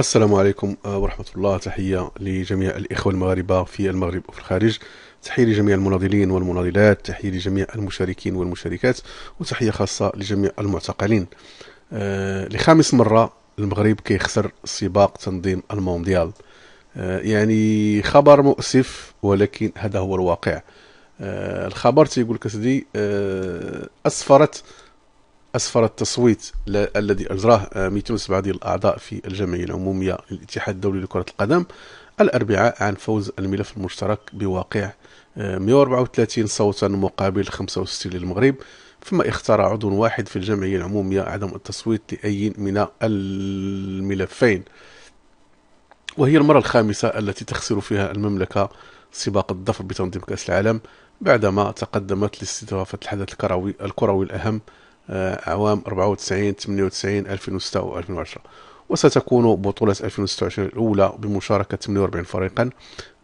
السلام عليكم آه، ورحمة الله تحية لجميع الإخوة المغاربة في المغرب وفي الخارج تحية لجميع المناضلين والمناضلات تحية لجميع المشاركين والمشاركات وتحية خاصة لجميع المعتقلين آه، لخامس مرة المغرب كيخسر سباق تنظيم المونديال آه، يعني خبر مؤسف ولكن هذا هو الواقع الخبر تيقول لك أسفرت أسفر التصويت الذي أجراه 207 آه، ديال الأعضاء في الجمعية العمومية للاتحاد الدولي لكرة القدم الأربعاء عن فوز الملف المشترك بواقع 134 آه، صوتا مقابل 65 للمغرب ثم اختار عضو واحد في الجمعية العمومية عدم التصويت لأي من الملفين وهي المرة الخامسة التي تخسر فيها المملكة سباق الظفر بتنظيم كأس العالم بعدما تقدمت لاستضافة الحدث الكروي الكروي الأهم أعوام 94 98 2006 و 2010 وستكون بطولة 2026 الأولى بمشاركة 48 فريقا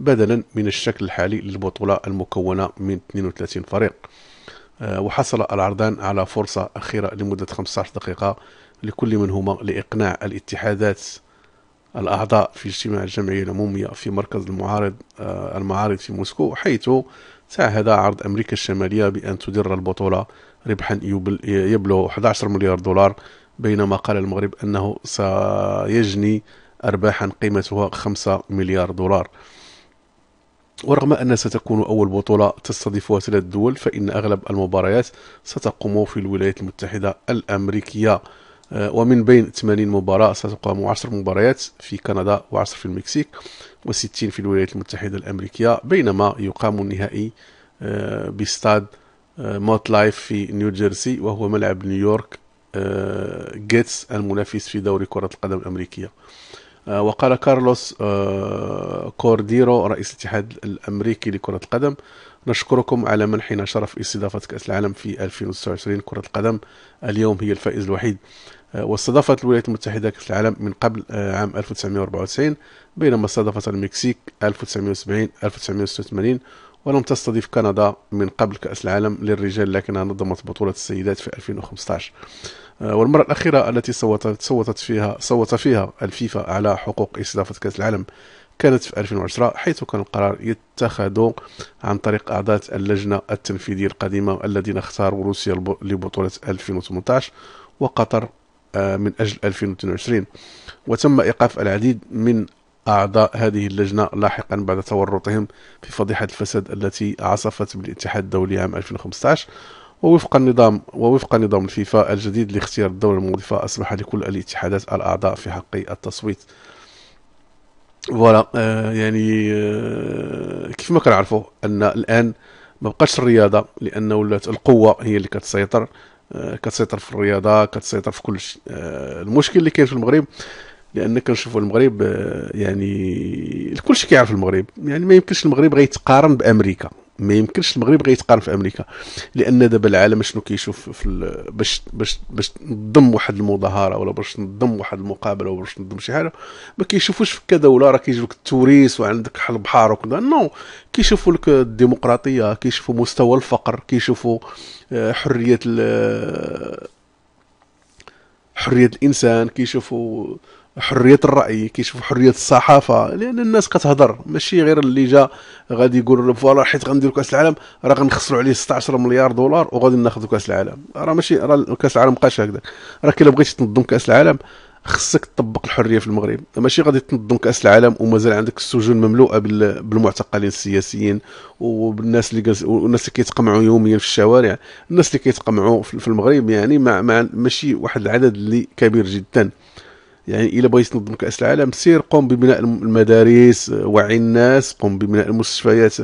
بدلا من الشكل الحالي للبطولة المكونة من 32 فريق آه، وحصل العرضان على فرصة أخيرة لمدة 15 دقيقة لكل منهما لإقناع الاتحادات الأعضاء في اجتماع الجمعية العمومية في مركز المعارض آه، المعارض في موسكو حيث تعهد عرض أمريكا الشمالية بأن تدر البطولة ربحا يبلغ 11 مليار دولار بينما قال المغرب أنه سيجني أرباحا قيمتها 5 مليار دولار ورغم أن ستكون أول بطولة تستضيفها ثلاث دول فإن أغلب المباريات ستقوم في الولايات المتحدة الأمريكية آه، ومن بين 80 مباراة ستقام 10 مباريات في كندا و10 في المكسيك و60 في الولايات المتحدة الأمريكية بينما يقام النهائي آه، بستاد آه، موت لايف في نيوجيرسي وهو ملعب نيويورك جيتس المنافس في دوري كرة القدم الأمريكية وقال كارلوس كورديرو رئيس الاتحاد الأمريكي لكرة القدم نشكركم على منحنا شرف استضافة كأس العالم في 2026 كرة القدم اليوم هي الفائز الوحيد آه، واستضافت الولايات المتحدة كأس العالم من قبل آه، عام 1994 بينما استضافت المكسيك 1970 1986 ولم تستضيف كندا من قبل كأس العالم للرجال لكنها نظمت بطولة السيدات في 2015 آه، والمرة الأخيرة التي صوتت صوتت فيها صوت فيها الفيفا على حقوق استضافة كأس العالم كانت في 2010 حيث كان القرار يتخذ عن طريق أعضاء اللجنة التنفيذية القديمة الذين اختاروا روسيا لبطولة 2018 وقطر آه، من أجل 2022 وتم إيقاف العديد من أعضاء هذه اللجنة لاحقا بعد تورطهم في فضيحة الفساد التي عصفت بالاتحاد الدولي عام 2015 ووفق النظام ووفق نظام الفيفا الجديد لاختيار الدولة الموظفة أصبح لكل الاتحادات الأعضاء في حق التصويت فوالا آه euh, يعني آه كيف ما كنعرفوا ان الان ما بقاش الرياضه لان ولات القوه هي اللي كتسيطر آه كتسيطر في الرياضه كتسيطر في كل شيء آه، المشكل اللي كاين في المغرب لان كنشوفوا المغرب آه، يعني كل شيء كيعرف المغرب يعني ما يمكنش المغرب غيتقارن بامريكا ما يمكنش المغرب غيتقارن في امريكا لان دابا العالم شنو كيشوف في باش باش باش تنظم واحد المظاهره ولا باش تنظم واحد المقابله ولا باش تنظم شي حاجه ما كيشوفوش في كدوله راه كيجيب لك التوريس وعندك حل بحار وكذا نو كيشوفوا لك الديمقراطيه كيشوفوا مستوى الفقر كيشوفوا آه، حريه حريه الانسان كيشوفوا حريه الراي كيشوفوا حريه الصحافه لان الناس كتهضر ماشي غير اللي جا غادي يقول فوالا حيت غندير كاس العالم راه غنخسروا عليه 16 مليار دولار وغادي ناخذ كاس العالم راه ماشي راه كاس العالم بقاش هكذا راه كي بغيتي تنظم كاس العالم خصك تطبق الحريه في المغرب ماشي غادي تنظم كاس العالم ومازال عندك السجون مملوءه بالمعتقلين السياسيين وبالناس اللي جلس والناس اللي كيتقمعوا يوميا في الشوارع الناس اللي كيتقمعوا في المغرب يعني مع... مع ماشي واحد العدد اللي كبير جدا يعني الا بغيت تنظم كاس العالم سير قم ببناء المدارس آه، وعي الناس قم ببناء المستشفيات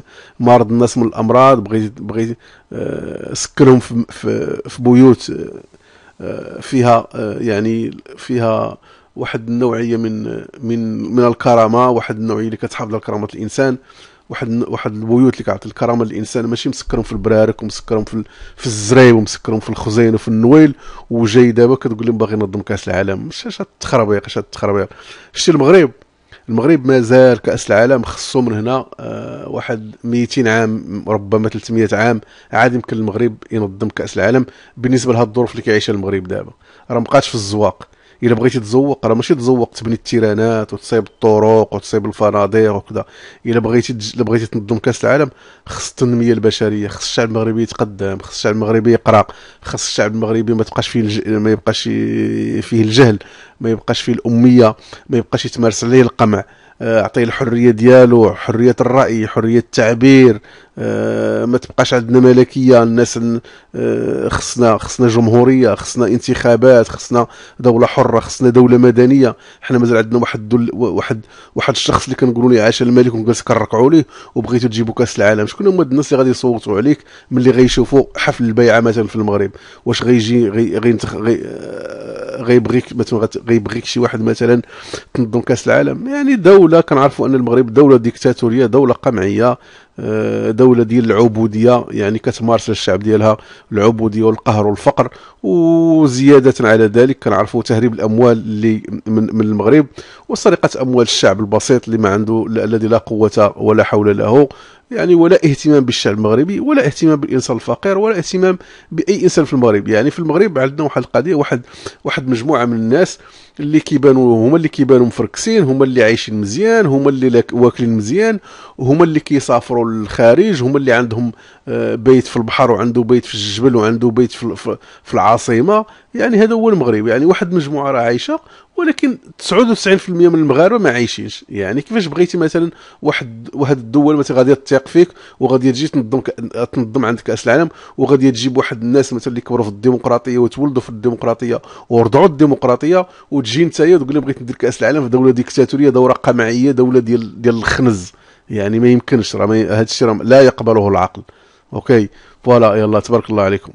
مرض الناس من الامراض بغيت بغيت آه، سكرهم في, في, في بيوت آه، فيها يعني فيها واحد النوعيه من من من الكرامه واحد النوعيه اللي كتحافظ على كرامه الانسان واحد واحد البيوت اللي كيعطي الكرامه للانسان ماشي مسكرهم في البرارك ومسكرهم في في الزري ومسكرهم في الخزين وفي النويل وجاي دابا كتقول لهم باغي ننظم كاس العالم مش اش التخربيق اش التخربيق شتي المغرب المغرب مازال كاس العالم خصو من هنا آه واحد 200 عام ربما 300 عام عاد يمكن المغرب ينظم كاس العالم بالنسبه لهاد الظروف اللي كيعيشها المغرب دابا راه مابقاش في الزواق الا بغيتي تزوق راه ماشي تزوق تبني التيرانات وتصيب الطرق وتصيب الفنادق وكذا الا بغيتي الا بغيتي تنظم كاس العالم خص التنميه البشريه خص الشعب المغربي يتقدم خص الشعب المغربي يقرا خص الشعب المغربي ما تبقاش فيه الج... ما يبقاش فيه الجهل ما يبقاش فيه الاميه ما يبقاش يتمارس عليه القمع آه، اعطيه الحريه ديالو حريه الراي حريه التعبير آه، ما تبقاش عندنا ملكيه الناس آه، خصنا خصنا جمهوريه خصنا انتخابات خصنا دوله حره خصنا دوله مدنيه حنا مازال عندنا واحد واحد واحد الشخص اللي كنقولوا ليه عاش الملك وجالس كنركعوا ليه وبغيتوا تجيبوا كاس العالم شكون هما الناس اللي غادي يصوتوا عليك ملي غيشوفوا حفل البيعه مثلا في المغرب واش غيجي غي غي, غي, غي غيبغيك مثلا غيبغيك شي واحد مثلا تنظم كاس العالم يعني دوله كنعرفوا ان المغرب دوله ديكتاتوريه دوله قمعيه آه، دوله ديال العبوديه يعني كتمارس الشعب ديالها العبوديه والقهر والفقر وزياده على ذلك كنعرفوا تهريب الاموال اللي من, من المغرب وسرقه اموال الشعب البسيط اللي ما عنده الذي لا قوه ولا حول له يعني ولا اهتمام بالشعب المغربي ولا اهتمام بالانسان الفقير ولا اهتمام باي انسان في المغرب يعني في المغرب عندنا واحد القضيه واحد واحد مجموعه من الناس اللي كيبانوا هما اللي كيبانوا مفركسين هما اللي عايشين مزيان هما اللي واكلين مزيان هما اللي كيسافروا للخارج هما اللي عندهم بيت في البحر وعنده بيت في الجبل وعنده بيت في, في العاصمه يعني هذا هو المغرب يعني واحد المجموعه راه عايشه ولكن 99% من المغاربه ما عايشينش يعني كيفاش بغيتي مثلا واحد واحد الدول مثلا غادي تثق فيك وغادي تجي تنظم تنظم عندك كاس العالم وغادي تجيب واحد الناس مثلا اللي كبروا في الديمقراطيه وتولدوا في الديمقراطيه ورضعوا الديمقراطيه وتجي انت تقول لي بغيت ندير كاس العالم في دوله ديكتاتوريه دوله قمعيه دوله ديال ديال الخنز يعني ما يمكنش راه هذا الشيء لا يقبله العقل اوكي فوالا يلا تبارك الله عليكم